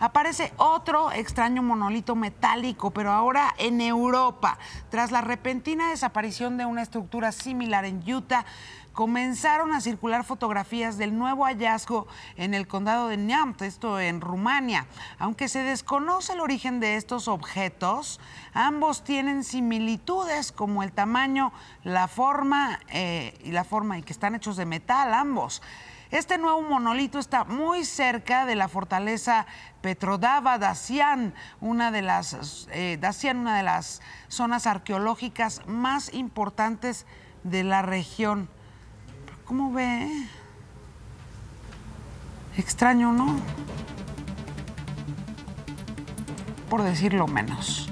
aparece otro extraño monolito metálico, pero ahora en Europa. Tras la repentina desaparición de una estructura similar en Utah, comenzaron a circular fotografías del nuevo hallazgo en el condado de Nyamt, esto en Rumania. Aunque se desconoce el origen de estos objetos, ambos tienen similitudes como el tamaño, la forma eh, y la forma y que están hechos de metal ambos. Este nuevo monolito está muy cerca de la fortaleza Petrodava Dacian, una de las, eh, Dacian, una de las zonas arqueológicas más importantes de la región. ¿Cómo ve? Extraño, ¿no? Por decirlo menos.